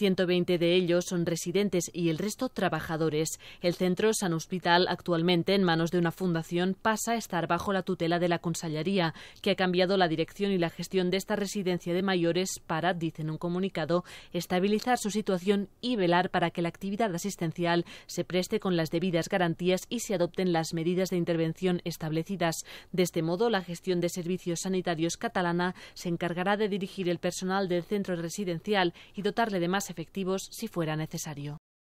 120 de ellos son residentes y el resto trabajadores. El centro San Hospital, actualmente en manos de una fundación, pasa a estar bajo la tutela de la Consellería, que ha cambiado la dirección y la gestión de esta residencia de mayores para, dice en un comunicado, estabilizar su situación y velar para que la actividad asistencial se preste con las debidas garantías y se adopten las medidas de intervención establecidas. De este modo, la gestión de servicios sanitarios catalana se encargará de dirigir el personal del centro residencial y dotarle de más efectivos si fuera necesario.